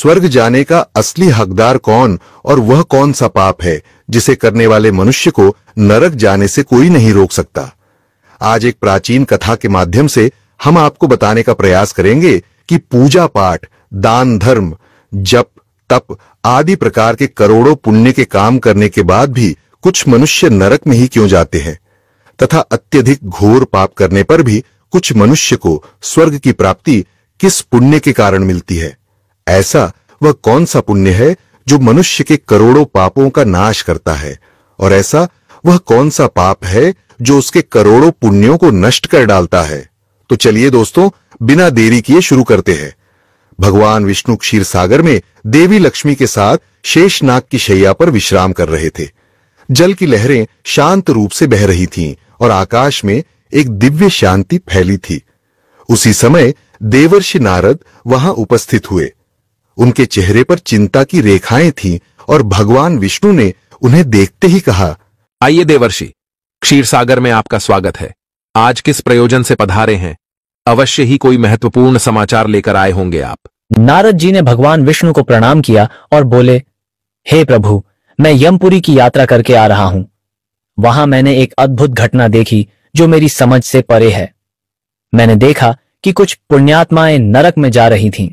स्वर्ग जाने का असली हकदार कौन और वह कौन सा पाप है जिसे करने वाले मनुष्य को नरक जाने से कोई नहीं रोक सकता आज एक प्राचीन कथा के माध्यम से हम आपको बताने का प्रयास करेंगे कि पूजा पाठ दान धर्म जप तप आदि प्रकार के करोड़ों पुण्य के काम करने के बाद भी कुछ मनुष्य नरक में ही क्यों जाते हैं तथा अत्यधिक घोर पाप करने पर भी कुछ मनुष्य को स्वर्ग की प्राप्ति किस पुण्य के कारण मिलती है ऐसा वह कौन सा पुण्य है जो मनुष्य के करोड़ों पापों का नाश करता है और ऐसा वह कौन सा पाप है जो उसके करोड़ों पुण्यों को नष्ट कर डालता है तो चलिए दोस्तों बिना देरी किए शुरू करते हैं भगवान विष्णु क्षीर सागर में देवी लक्ष्मी के साथ शेषनाग की शैया पर विश्राम कर रहे थे जल की लहरें शांत रूप से बह रही थीं और आकाश में एक दिव्य शांति फैली थी उसी समय देवर्षि नारद वहां उपस्थित हुए उनके चेहरे पर चिंता की रेखाएं थीं और भगवान विष्णु ने उन्हें देखते ही कहा आइए देवर्षि क्षीर सागर में आपका स्वागत है आज किस प्रयोजन से पधारे हैं अवश्य ही कोई महत्वपूर्ण समाचार लेकर आए होंगे आप नारद जी ने भगवान विष्णु को प्रणाम किया और बोले हे प्रभु मैं यमपुरी की यात्रा करके आ रहा हूं वहां मैंने एक अद्भुत घटना देखी जो मेरी समझ से परे है मैंने देखा कि कुछ पुण्यात्माएं नरक में जा रही थीं।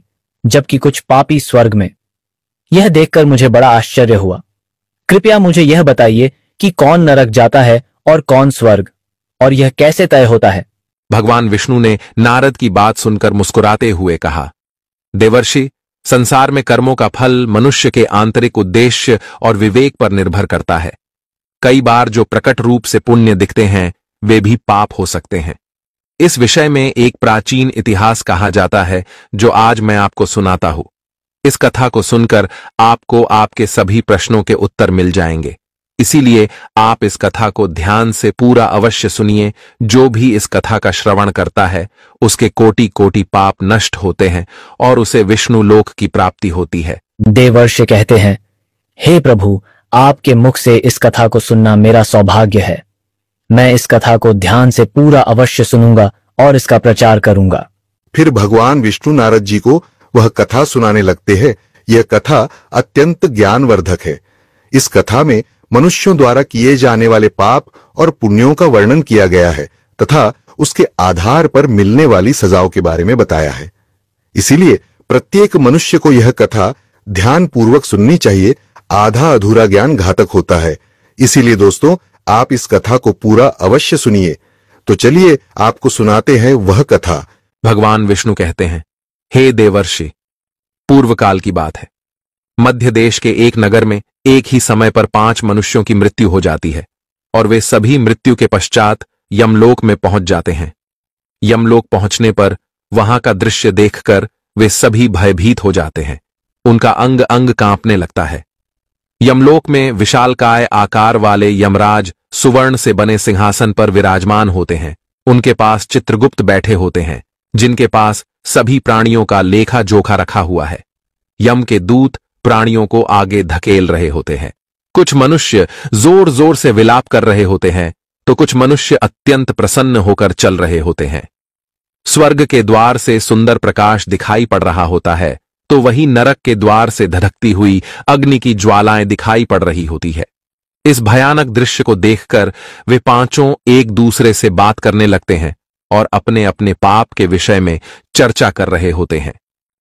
जबकि कुछ पापी स्वर्ग में यह देखकर मुझे बड़ा आश्चर्य हुआ कृपया मुझे यह बताइए कि कौन नरक जाता है और कौन स्वर्ग और यह कैसे तय होता है भगवान विष्णु ने नारद की बात सुनकर मुस्कुराते हुए कहा देवर्षि संसार में कर्मों का फल मनुष्य के आंतरिक उद्देश्य और विवेक पर निर्भर करता है कई बार जो प्रकट रूप से पुण्य दिखते हैं वे भी पाप हो सकते हैं इस विषय में एक प्राचीन इतिहास कहा जाता है जो आज मैं आपको सुनाता हूं इस कथा को सुनकर आपको आपके सभी प्रश्नों के उत्तर मिल जाएंगे इसीलिए आप इस कथा को ध्यान से पूरा अवश्य सुनिए जो भी इस कथा का श्रवण करता है उसके कोटि कोटि पाप नष्ट होते हैं और उसे विष्णु लोक की प्राप्ति होती है देवर्ष कहते हैं हे प्रभु आपके मुख से इस कथा को सुनना मेरा सौभाग्य है मैं इस कथा को ध्यान से पूरा अवश्य सुनूंगा और इसका प्रचार करूंगा फिर भगवान विष्णु नारद जी को वह कथा सुनाने लगते हैं यह कथा अत्यंत ज्ञानवर्धक है इस कथा में मनुष्यों द्वारा किए जाने वाले पाप और पुण्यों का वर्णन किया गया है तथा उसके आधार पर मिलने वाली सजाओं के बारे में बताया है इसीलिए प्रत्येक मनुष्य को यह कथा ध्यान पूर्वक सुननी चाहिए आधा अधूरा ज्ञान घातक होता है इसीलिए दोस्तों आप इस कथा को पूरा अवश्य सुनिए तो चलिए आपको सुनाते हैं वह कथा भगवान विष्णु कहते हैं हे देवर्षि पूर्व काल की बात है मध्य देश के एक नगर में एक ही समय पर पांच मनुष्यों की मृत्यु हो जाती है और वे सभी मृत्यु के पश्चात यमलोक में पहुंच जाते हैं यमलोक पहुंचने पर वहां का दृश्य देखकर वे सभी भयभीत हो जाते हैं उनका अंग अंग कांपने लगता है यमलोक में विशालकाय आकार वाले यमराज सुवर्ण से बने सिंहासन पर विराजमान होते हैं उनके पास चित्रगुप्त बैठे होते हैं जिनके पास सभी प्राणियों का लेखा जोखा रखा हुआ है यम के दूत प्राणियों को आगे धकेल रहे होते हैं कुछ मनुष्य जोर जोर से विलाप कर रहे होते हैं तो कुछ मनुष्य अत्यंत प्रसन्न होकर चल रहे होते हैं स्वर्ग के द्वार से सुंदर प्रकाश दिखाई पड़ रहा होता है तो वही नरक के द्वार से धधकती हुई अग्नि की ज्वालाएं दिखाई पड़ रही होती है इस भयानक दृश्य को देखकर वे पांचों एक दूसरे से बात करने लगते हैं और अपने अपने पाप के विषय में चर्चा कर रहे होते हैं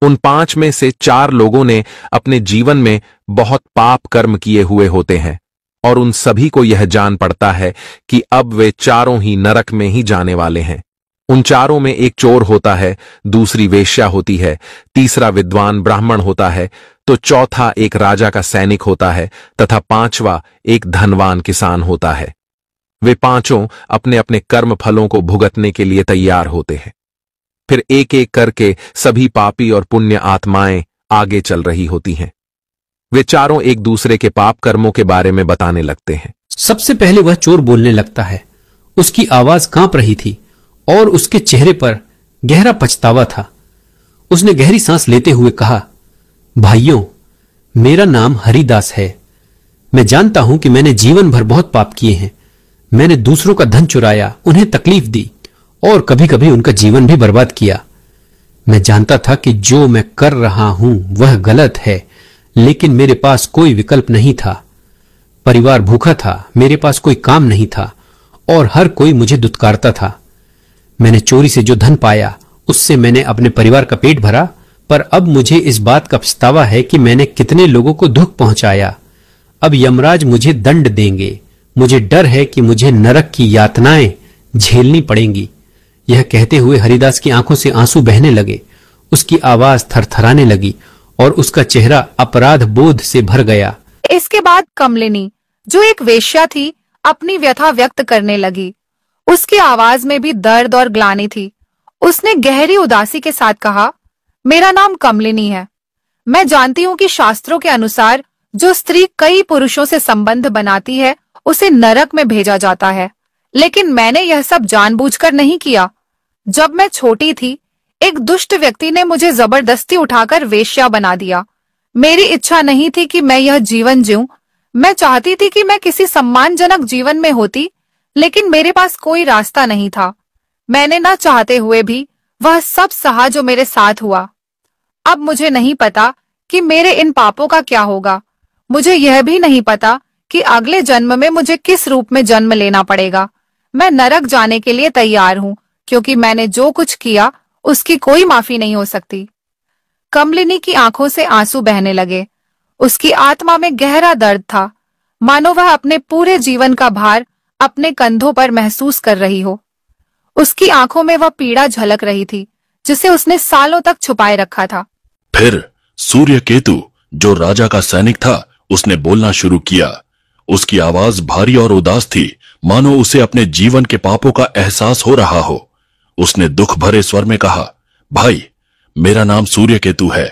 उन पांच में से चार लोगों ने अपने जीवन में बहुत पाप कर्म किए हुए होते हैं और उन सभी को यह जान पड़ता है कि अब वे चारों ही नरक में ही जाने वाले हैं उन चारों में एक चोर होता है दूसरी वेश्या होती है तीसरा विद्वान ब्राह्मण होता है तो चौथा एक राजा का सैनिक होता है तथा पांचवा एक धनवान किसान होता है वे पांचों अपने अपने कर्म फलों को भुगतने के लिए तैयार होते हैं फिर एक एक करके सभी पापी और पुण्य आत्माएं आगे चल रही होती हैं वे चारों एक दूसरे के पाप कर्मों के बारे में बताने लगते हैं सबसे पहले वह चोर बोलने लगता है उसकी आवाज कांप रही थी और उसके चेहरे पर गहरा पछतावा था उसने गहरी सांस लेते हुए कहा भाइयों मेरा नाम हरिदास है मैं जानता हूं कि मैंने जीवन भर बहुत पाप किए हैं मैंने दूसरों का धन चुराया उन्हें तकलीफ दी और कभी कभी उनका जीवन भी बर्बाद किया मैं जानता था कि जो मैं कर रहा हूं वह गलत है लेकिन मेरे पास कोई विकल्प नहीं था परिवार भूखा था मेरे पास कोई काम नहीं था और हर कोई मुझे दुत्कारता था मैंने चोरी से जो धन पाया उससे मैंने अपने परिवार का पेट भरा पर अब मुझे इस बात का पछतावा है कि मैंने कितने लोगों को दुख पहुंचाया अब यमराज मुझे दंड देंगे मुझे डर है कि मुझे नरक की यातनाएं झेलनी पड़ेंगी यह कहते हुए हरिदास की आंखों से आंसू बहने लगे उसकी आवाज थरथराने लगी और उसका चेहरा अपराध बोध से भर गया इसके बाद कमलिनी जो एक वेश्या थी अपनी व्यथा व्यक्त करने लगी उसकी आवाज में भी दर्द और ग्लानी थी उसने गहरी उदासी के साथ कहा मेरा नाम कमलिनी है मैं जानती हूँ कि शास्त्रों के अनुसार जो स्त्री कई पुरुषों से संबंध बनाती है उसे नरक में भेजा जाता है लेकिन मैंने यह सब जानबूझकर नहीं किया जब मैं छोटी थी एक दुष्ट व्यक्ति ने मुझे जबरदस्ती उठाकर वेश्या बना दिया मेरी इच्छा नहीं थी कि मैं यह जीवन जीऊं मैं चाहती थी कि मैं किसी सम्मानजनक जीवन में होती लेकिन मेरे पास कोई रास्ता नहीं था मैंने ना चाहते हुए भी वह सब सहा जो मेरे साथ हुआ अब मुझे नहीं पता कि मेरे इन पापों का क्या होगा मुझे यह भी नहीं पता कि अगले जन्म में मुझे किस रूप में जन्म लेना पड़ेगा मैं नरक जाने के लिए तैयार हूं क्योंकि मैंने जो कुछ किया उसकी कोई माफी नहीं हो सकती कमलिनी की आंखों से आंसू बहने लगे उसकी आत्मा में गहरा दर्द था मानो वह अपने पूरे जीवन का भार अपने कंधों पर महसूस कर रही हो उसकी आंखों में वह पीड़ा झलक रही थी जिसे उसने सालों तक छुपाए रखा था फिर सूर्य केतु जो राजा का सैनिक था उसने बोलना शुरू किया उसकी आवाज भारी और उदास थी मानो उसे अपने जीवन के पापों का एहसास हो रहा हो उसने दुख भरे स्वर में कहा भाई मेरा नाम सूर्य केतु है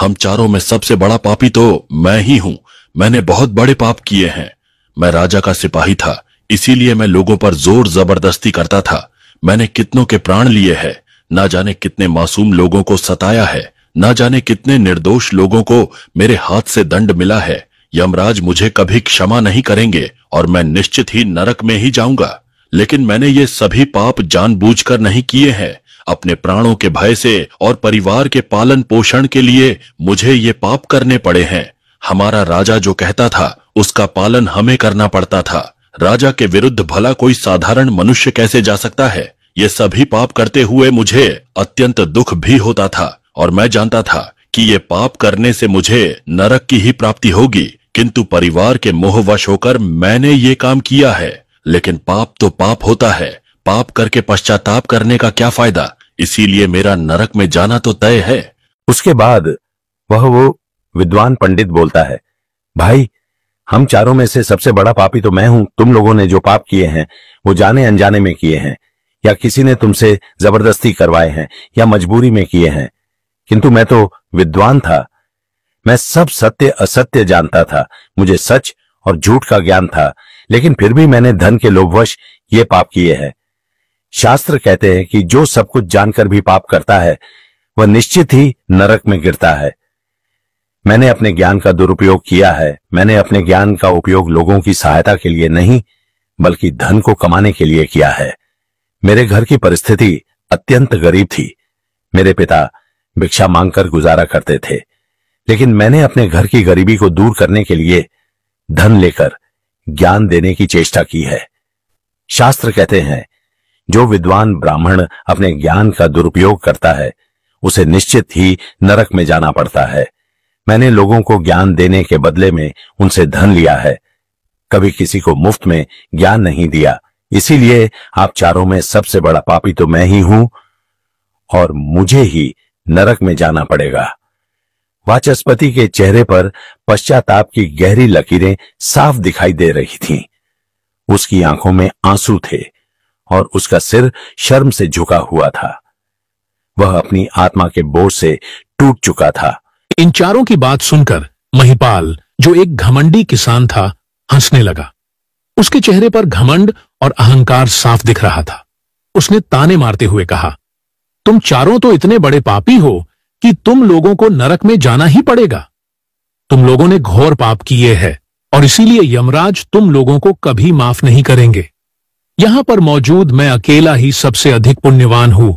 हम चारों में सबसे बड़ा पापी तो मैं ही हूं मैंने बहुत बड़े पाप किए हैं मैं राजा का सिपाही था इसीलिए मैं लोगों पर जोर जबरदस्ती करता था मैंने कितनों के प्राण लिए हैं ना जाने कितने मासूम लोगों को सताया है ना जाने कितने निर्दोष लोगों को मेरे हाथ से दंड मिला है यमराज मुझे कभी क्षमा नहीं करेंगे और मैं निश्चित ही नरक में ही जाऊंगा लेकिन मैंने ये सभी पाप जानबूझकर नहीं किए हैं अपने प्राणों के भय से और परिवार के पालन पोषण के लिए मुझे ये पाप करने पड़े हैं हमारा राजा जो कहता था उसका पालन हमें करना पड़ता था राजा के विरुद्ध भला कोई साधारण मनुष्य कैसे जा सकता है ये सभी पाप करते हुए मुझे अत्यंत दुख भी होता था और मैं जानता था कि ये पाप करने से मुझे नरक की ही प्राप्ति होगी किंतु परिवार के मोहवश होकर मैंने ये काम किया है लेकिन पाप तो पाप होता है पाप करके पश्चाताप करने का क्या फायदा इसीलिए मेरा नरक में जाना तो तय है उसके बाद वह वो विद्वान पंडित बोलता है भाई हम चारों में से सबसे बड़ा पापी तो मैं हूं तुम लोगों ने जो पाप किए हैं वो जाने अनजाने में किए हैं या किसी ने तुमसे जबरदस्ती करवाए हैं या मजबूरी में किए हैं किंतु मैं तो विद्वान था मैं सब सत्य असत्य जानता था मुझे सच और झूठ का ज्ञान था लेकिन फिर भी मैंने धन के लोभवश ये पाप किए हैं शास्त्र कहते हैं कि जो सब कुछ जानकर भी पाप करता है वह निश्चित ही नरक में गिरता है मैंने अपने ज्ञान का दुरुपयोग किया है मैंने अपने ज्ञान का उपयोग लोगों की सहायता के लिए नहीं बल्कि धन को कमाने के लिए किया है मेरे घर की परिस्थिति अत्यंत गरीब थी मेरे पिता भिक्षा मांगकर गुजारा करते थे लेकिन मैंने अपने घर की गरीबी को दूर करने के लिए धन लेकर ज्ञान देने की चेष्टा की है शास्त्र कहते हैं जो विद्वान ब्राह्मण अपने ज्ञान का दुरुपयोग करता है उसे निश्चित ही नरक में जाना पड़ता है मैंने लोगों को ज्ञान देने के बदले में उनसे धन लिया है कभी किसी को मुफ्त में ज्ञान नहीं दिया इसीलिए आप चारों में सबसे बड़ा पापी तो मैं ही हूं और मुझे ही नरक में जाना पड़ेगा वाचस्पति के चेहरे पर पश्चाताप की गहरी लकीरें साफ दिखाई दे रही थीं। उसकी आंखों में आंसू थे और उसका सिर शर्म से झुका हुआ था वह अपनी आत्मा के बोझ से टूट चुका था इन चारों की बात सुनकर महिपाल जो एक घमंडी किसान था हंसने लगा उसके चेहरे पर घमंड और अहंकार साफ दिख रहा था उसने ताने मारते हुए कहा तुम चारों तो इतने बड़े पापी हो कि तुम लोगों को नरक में जाना ही पड़ेगा तुम लोगों ने घोर पाप किए हैं और इसीलिए यमराज तुम लोगों को कभी माफ नहीं करेंगे यहां पर मौजूद मैं अकेला ही सबसे अधिक पुण्यवान हूं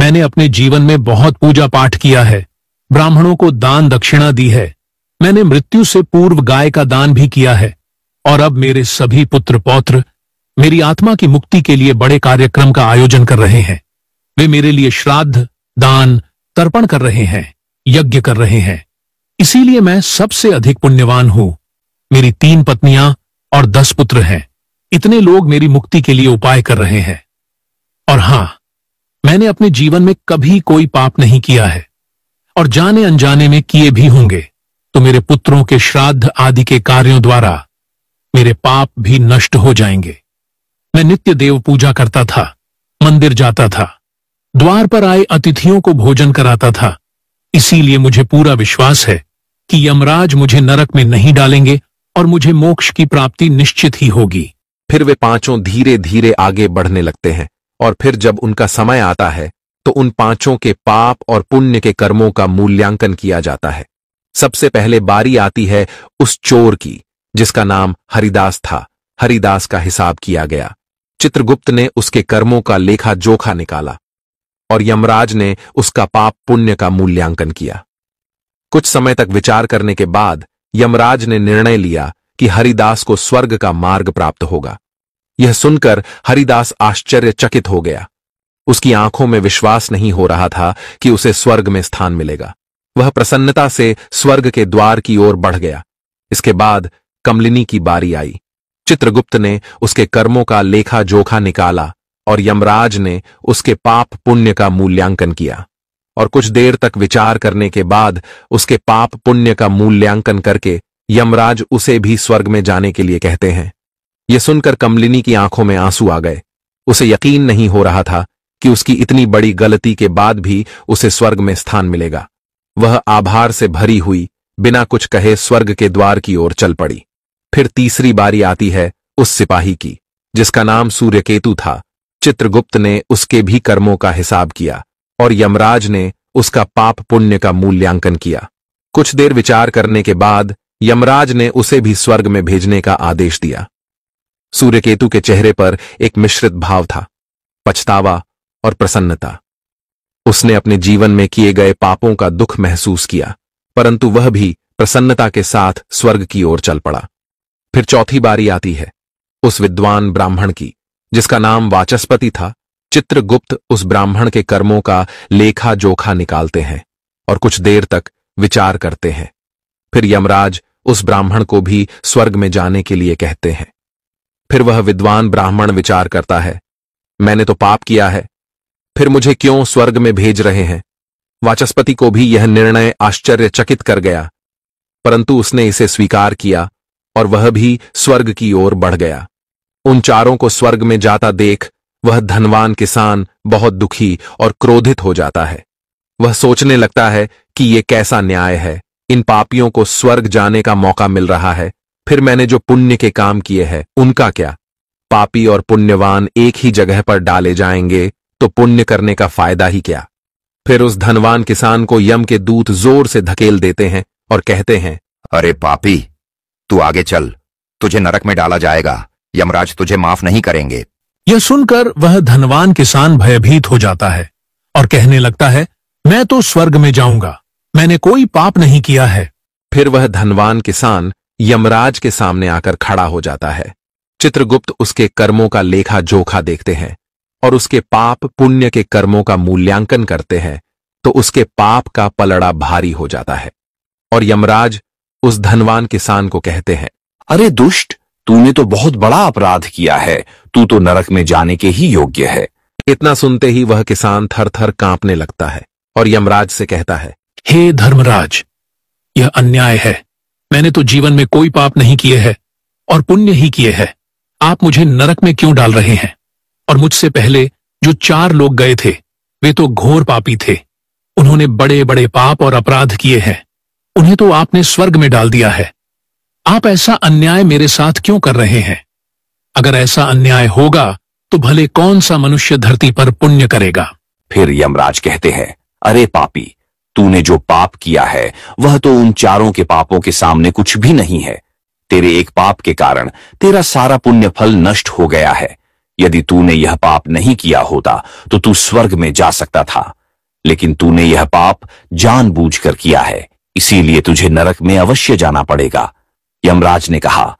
मैंने अपने जीवन में बहुत पूजा पाठ किया है ब्राह्मणों को दान दक्षिणा दी है मैंने मृत्यु से पूर्व गाय का दान भी किया है और अब मेरे सभी पुत्र पौत्र मेरी आत्मा की मुक्ति के लिए बड़े कार्यक्रम का आयोजन कर रहे हैं वे मेरे लिए श्राद्ध दान तर्पण कर रहे हैं यज्ञ कर रहे हैं इसीलिए मैं सबसे अधिक पुण्यवान हूं मेरी तीन पत्नियां और दस पुत्र हैं इतने लोग मेरी मुक्ति के लिए उपाय कर रहे हैं और हां मैंने अपने जीवन में कभी कोई पाप नहीं किया है और जाने अनजाने में किए भी होंगे तो मेरे पुत्रों के श्राद्ध आदि के कार्यों द्वारा मेरे पाप भी नष्ट हो जाएंगे मैं नित्य देव पूजा करता था मंदिर जाता था द्वार पर आए अतिथियों को भोजन कराता था इसीलिए मुझे पूरा विश्वास है कि यमराज मुझे नरक में नहीं डालेंगे और मुझे मोक्ष की प्राप्ति निश्चित ही होगी फिर वे पांचों धीरे धीरे आगे बढ़ने लगते हैं और फिर जब उनका समय आता है तो उन पांचों के पाप और पुण्य के कर्मों का मूल्यांकन किया जाता है सबसे पहले बारी आती है उस चोर की जिसका नाम हरिदास था हरिदास का हिसाब किया गया चित्रगुप्त ने उसके कर्मों का लेखा जोखा निकाला और यमराज ने उसका पाप पुण्य का मूल्यांकन किया कुछ समय तक विचार करने के बाद यमराज ने निर्णय लिया कि हरिदास को स्वर्ग का मार्ग प्राप्त होगा यह सुनकर हरिदास आश्चर्यचकित हो गया उसकी आंखों में विश्वास नहीं हो रहा था कि उसे स्वर्ग में स्थान मिलेगा वह प्रसन्नता से स्वर्ग के द्वार की ओर बढ़ गया इसके बाद कमलिनी की बारी आई चित्रगुप्त ने उसके कर्मों का लेखा जोखा निकाला और यमराज ने उसके पाप पुण्य का मूल्यांकन किया और कुछ देर तक विचार करने के बाद उसके पाप पुण्य का मूल्यांकन करके यमराज उसे भी स्वर्ग में जाने के लिए कहते हैं यह सुनकर कमलिनी की आंखों में आंसू आ गए उसे यकीन नहीं हो रहा था कि उसकी इतनी बड़ी गलती के बाद भी उसे स्वर्ग में स्थान मिलेगा वह आभार से भरी हुई बिना कुछ कहे स्वर्ग के द्वार की ओर चल पड़ी फिर तीसरी बारी आती है उस सिपाही की जिसका नाम सूर्यकेतु था चित्रगुप्त ने उसके भी कर्मों का हिसाब किया और यमराज ने उसका पाप पुण्य का मूल्यांकन किया कुछ देर विचार करने के बाद यमराज ने उसे भी स्वर्ग में भेजने का आदेश दिया सूर्यकेतु के चेहरे पर एक मिश्रित भाव था पछतावा और प्रसन्नता उसने अपने जीवन में किए गए पापों का दुख महसूस किया परंतु वह भी प्रसन्नता के साथ स्वर्ग की ओर चल पड़ा फिर चौथी बारी आती है उस विद्वान ब्राह्मण की जिसका नाम वाचस्पति था चित्रगुप्त उस ब्राह्मण के कर्मों का लेखा जोखा निकालते हैं और कुछ देर तक विचार करते हैं फिर यमराज उस ब्राह्मण को भी स्वर्ग में जाने के लिए कहते हैं फिर वह विद्वान ब्राह्मण विचार करता है मैंने तो पाप किया है फिर मुझे क्यों स्वर्ग में भेज रहे हैं वाचस्पति को भी यह निर्णय आश्चर्यचकित कर गया परंतु उसने इसे स्वीकार किया और वह भी स्वर्ग की ओर बढ़ गया उन चारों को स्वर्ग में जाता देख वह धनवान किसान बहुत दुखी और क्रोधित हो जाता है वह सोचने लगता है कि यह कैसा न्याय है इन पापियों को स्वर्ग जाने का मौका मिल रहा है फिर मैंने जो पुण्य के काम किए हैं उनका क्या पापी और पुण्यवान एक ही जगह पर डाले जाएंगे तो पुण्य करने का फायदा ही क्या फिर उस धनवान किसान को यम के दूत जोर से धकेल देते हैं और कहते हैं अरे पापी तू आगे चल तुझे नरक में डाला जाएगा यमराज तुझे माफ नहीं करेंगे यह सुनकर वह धनवान किसान भयभीत हो जाता है और कहने लगता है मैं तो स्वर्ग में जाऊंगा मैंने कोई पाप नहीं किया है फिर वह धनवान किसान यमराज के सामने आकर खड़ा हो जाता है चित्रगुप्त उसके कर्मों का लेखा जोखा देखते हैं और उसके पाप पुण्य के कर्मों का मूल्यांकन करते हैं तो उसके पाप का पलड़ा भारी हो जाता है और यमराज उस धनवान किसान को कहते हैं अरे दुष्ट तूने तो बहुत बड़ा अपराध किया है तू तो नरक में जाने के ही योग्य है इतना सुनते ही वह किसान थर थर कांपने लगता है और यमराज से कहता है हे धर्मराज यह अन्याय है मैंने तो जीवन में कोई पाप नहीं किए है और पुण्य ही किए है आप मुझे नरक में क्यों डाल रहे हैं और मुझसे पहले जो चार लोग गए थे वे तो घोर पापी थे उन्होंने बड़े बड़े पाप और अपराध किए हैं उन्हें तो आपने स्वर्ग में डाल दिया है आप ऐसा अन्याय मेरे साथ क्यों कर रहे हैं अगर ऐसा अन्याय होगा तो भले कौन सा मनुष्य धरती पर पुण्य करेगा फिर यमराज कहते हैं अरे पापी तूने जो पाप किया है वह तो उन चारों के पापों के सामने कुछ भी नहीं है तेरे एक पाप के कारण तेरा सारा पुण्य फल नष्ट हो गया है यदि तूने यह पाप नहीं किया होता तो तू स्वर्ग में जा सकता था लेकिन तूने यह पाप जानबूझकर किया है इसीलिए तुझे नरक में अवश्य जाना पड़ेगा यमराज ने कहा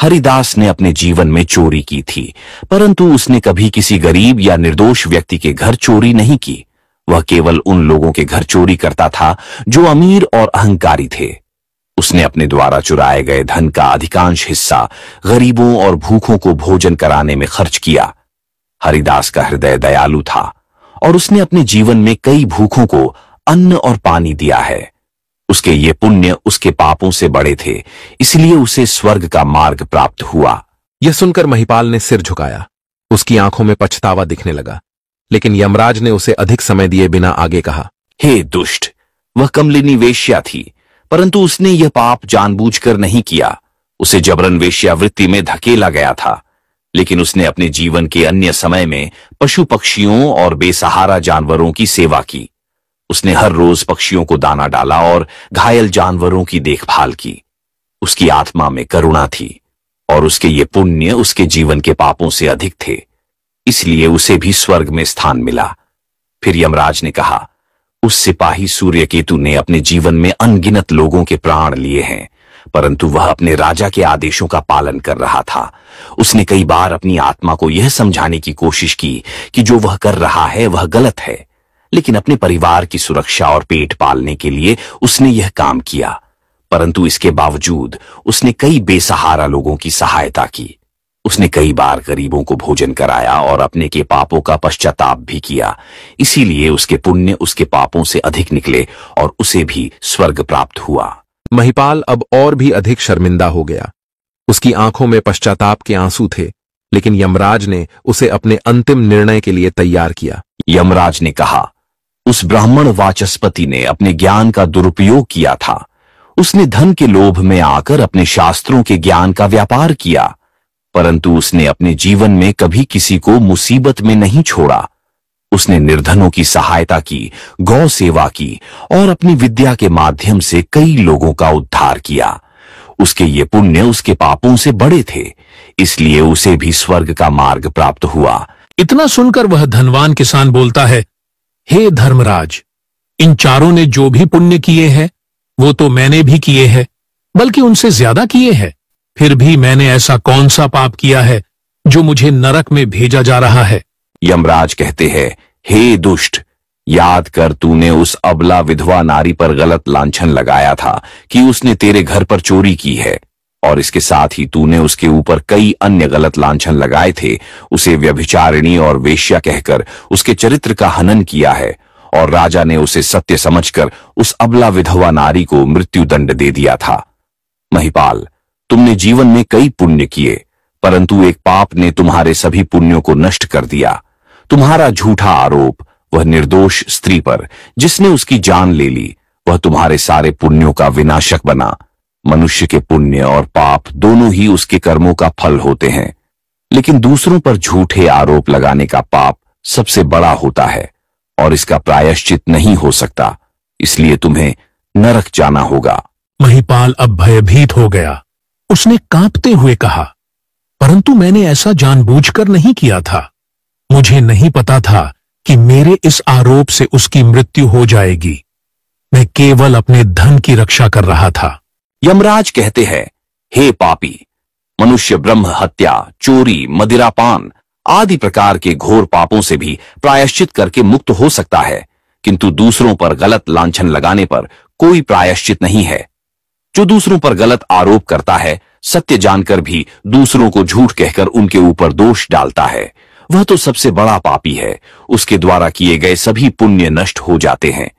हरिदास ने अपने जीवन में चोरी की थी परंतु उसने कभी किसी गरीब या निर्दोष व्यक्ति के घर चोरी नहीं की वह केवल उन लोगों के घर चोरी करता था जो अमीर और अहंकारी थे उसने अपने द्वारा चुराए गए धन का अधिकांश हिस्सा गरीबों और भूखों को भोजन कराने में खर्च किया हरिदास का हृदय दयालु था और उसने अपने जीवन में कई भूखों को अन्न और पानी दिया है उसके ये पुण्य उसके पापों से बड़े थे इसलिए उसे स्वर्ग का मार्ग प्राप्त हुआ यह सुनकर महिपाल ने सिर झुकाया उसकी आंखों में पछतावा दिखने लगा लेकिन यमराज ने उसे अधिक समय दिए बिना आगे कहा हे दुष्ट वह कमलिनी वेश्या थी परंतु उसने यह पाप जानबूझकर नहीं किया उसे जबरन वेश्यावृत्ति में धकेला गया था लेकिन उसने अपने जीवन के अन्य समय में पशु पक्षियों और बेसहारा जानवरों की सेवा की उसने हर रोज पक्षियों को दाना डाला और घायल जानवरों की देखभाल की उसकी आत्मा में करुणा थी और उसके ये पुण्य उसके जीवन के पापों से अधिक थे इसलिए उसे भी स्वर्ग में स्थान मिला फिर यमराज ने कहा उस सिपाही सूर्य केतु ने अपने जीवन में अनगिनत लोगों के प्राण लिए हैं परंतु वह अपने राजा के आदेशों का पालन कर रहा था उसने कई बार अपनी आत्मा को यह समझाने की कोशिश की कि जो वह कर रहा है वह गलत है लेकिन अपने परिवार की सुरक्षा और पेट पालने के लिए उसने यह काम किया परंतु इसके बावजूद उसने कई बेसहारा लोगों की सहायता की उसने कई बार गरीबों को भोजन कराया और अपने के पापों का पश्चाताप भी किया इसीलिए उसके पुण्य उसके पापों से अधिक निकले और उसे भी स्वर्ग प्राप्त हुआ महिपाल अब और भी अधिक शर्मिंदा हो गया उसकी आंखों में पश्चाताप के आंसू थे लेकिन यमराज ने उसे अपने अंतिम निर्णय के लिए तैयार किया यमराज ने कहा उस ब्राह्मण वाचस्पति ने अपने ज्ञान का दुरुपयोग किया था उसने धन के लोभ में आकर अपने शास्त्रों के ज्ञान का व्यापार किया परंतु उसने अपने जीवन में कभी किसी को मुसीबत में नहीं छोड़ा उसने निर्धनों की सहायता की गौ सेवा की और अपनी विद्या के माध्यम से कई लोगों का उद्धार किया उसके ये पुण्य उसके पापों से बड़े थे इसलिए उसे भी स्वर्ग का मार्ग प्राप्त हुआ इतना सुनकर वह धनवान किसान बोलता है हे धर्मराज इन चारों ने जो भी पुण्य किए हैं वो तो मैंने भी किए हैं बल्कि उनसे ज्यादा किए हैं फिर भी मैंने ऐसा कौन सा पाप किया है जो मुझे नरक में भेजा जा रहा है यमराज कहते हैं हे दुष्ट याद कर तूने उस अबला विधवा नारी पर गलत लांछन लगाया था कि उसने तेरे घर पर चोरी की है और इसके साथ ही तूने उसके ऊपर कई अन्य गलत लांछन लगाए थे उसे व्यभिचारिणी और वेश्या कहकर उसके चरित्र का हनन किया है और राजा ने उसे सत्य समझकर उस अबला विधवा नारी को मृत्यु दंड दे दिया था महिपाल तुमने जीवन में कई पुण्य किए परंतु एक पाप ने तुम्हारे सभी पुण्यों को नष्ट कर दिया तुम्हारा झूठा आरोप वह निर्दोष स्त्री पर जिसने उसकी जान ले ली वह तुम्हारे सारे पुण्यों का विनाशक बना मनुष्य के पुण्य और पाप दोनों ही उसके कर्मों का फल होते हैं लेकिन दूसरों पर झूठे आरोप लगाने का पाप सबसे बड़ा होता है और इसका प्रायश्चित नहीं हो सकता इसलिए तुम्हें नरक जाना होगा महिपाल अब भयभीत हो गया उसने कांपते हुए कहा परंतु मैंने ऐसा जानबूझकर नहीं किया था मुझे नहीं पता था कि मेरे इस आरोप से उसकी मृत्यु हो जाएगी मैं केवल अपने धन की रक्षा कर रहा था यमराज कहते हैं हे पापी मनुष्य ब्रह्म हत्या चोरी मदिरापान आदि प्रकार के घोर पापों से भी प्रायश्चित करके मुक्त हो सकता है किंतु दूसरों पर गलत लांछन लगाने पर कोई प्रायश्चित नहीं है जो दूसरों पर गलत आरोप करता है सत्य जानकर भी दूसरों को झूठ कहकर उनके ऊपर दोष डालता है वह तो सबसे बड़ा पापी है उसके द्वारा किए गए सभी पुण्य नष्ट हो जाते हैं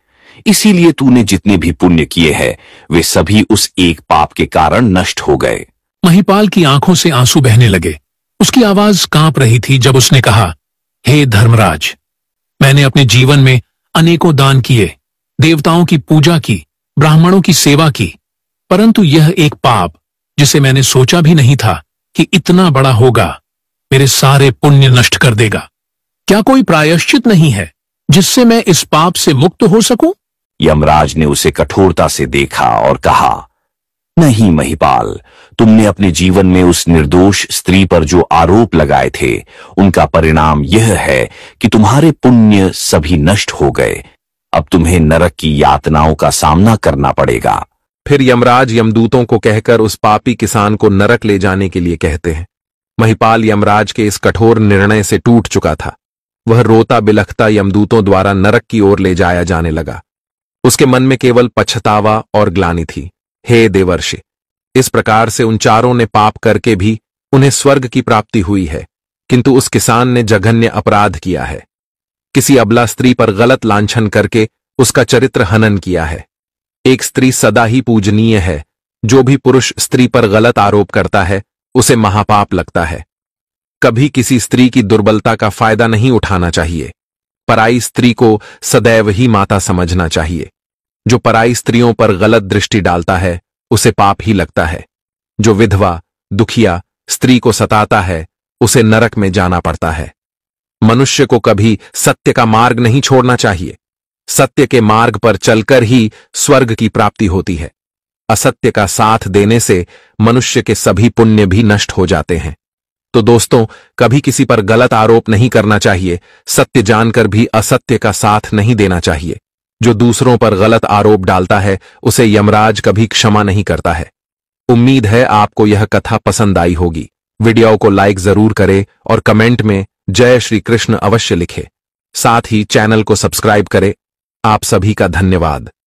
इसीलिए तूने जितने भी पुण्य किए हैं वे सभी उस एक पाप के कारण नष्ट हो गए महिपाल की आंखों से आंसू बहने लगे उसकी आवाज कांप रही थी जब उसने कहा हे hey धर्मराज मैंने अपने जीवन में अनेकों दान किए देवताओं की पूजा की ब्राह्मणों की सेवा की परंतु यह एक पाप जिसे मैंने सोचा भी नहीं था कि इतना बड़ा होगा मेरे सारे पुण्य नष्ट कर देगा क्या कोई प्रायश्चित नहीं है जिससे मैं इस पाप से मुक्त हो सकूं? यमराज ने उसे कठोरता से देखा और कहा नहीं महिपाल तुमने अपने जीवन में उस निर्दोष स्त्री पर जो आरोप लगाए थे उनका परिणाम यह है कि तुम्हारे पुण्य सभी नष्ट हो गए अब तुम्हें नरक की यातनाओं का सामना करना पड़ेगा फिर यमराज यमदूतों को कहकर उस पापी किसान को नरक ले जाने के लिए कहते हैं महिपाल यमराज के इस कठोर निर्णय से टूट चुका था वह रोता बिलखता यमदूतों द्वारा नरक की ओर ले जाया जाने लगा उसके मन में केवल पछतावा और ग्लानी थी हे देवर्षि इस प्रकार से उन चारों ने पाप करके भी उन्हें स्वर्ग की प्राप्ति हुई है किंतु उस किसान ने जघन्य अपराध किया है किसी अबला स्त्री पर गलत लांछन करके उसका चरित्र हनन किया है एक स्त्री सदा ही पूजनीय है जो भी पुरुष स्त्री पर गलत आरोप करता है उसे महापाप लगता है कभी किसी स्त्री की दुर्बलता का फायदा नहीं उठाना चाहिए पराई स्त्री को सदैव ही माता समझना चाहिए जो पराई स्त्रियों पर गलत दृष्टि डालता है उसे पाप ही लगता है जो विधवा दुखिया स्त्री को सताता है उसे नरक में जाना पड़ता है मनुष्य को कभी सत्य का मार्ग नहीं छोड़ना चाहिए सत्य के मार्ग पर चलकर ही स्वर्ग की प्राप्ति होती है असत्य का साथ देने से मनुष्य के सभी पुण्य भी नष्ट हो जाते हैं तो दोस्तों कभी किसी पर गलत आरोप नहीं करना चाहिए सत्य जानकर भी असत्य का साथ नहीं देना चाहिए जो दूसरों पर गलत आरोप डालता है उसे यमराज कभी क्षमा नहीं करता है उम्मीद है आपको यह कथा पसंद आई होगी वीडियो को लाइक जरूर करें और कमेंट में जय श्री कृष्ण अवश्य लिखें साथ ही चैनल को सब्सक्राइब करें आप सभी का धन्यवाद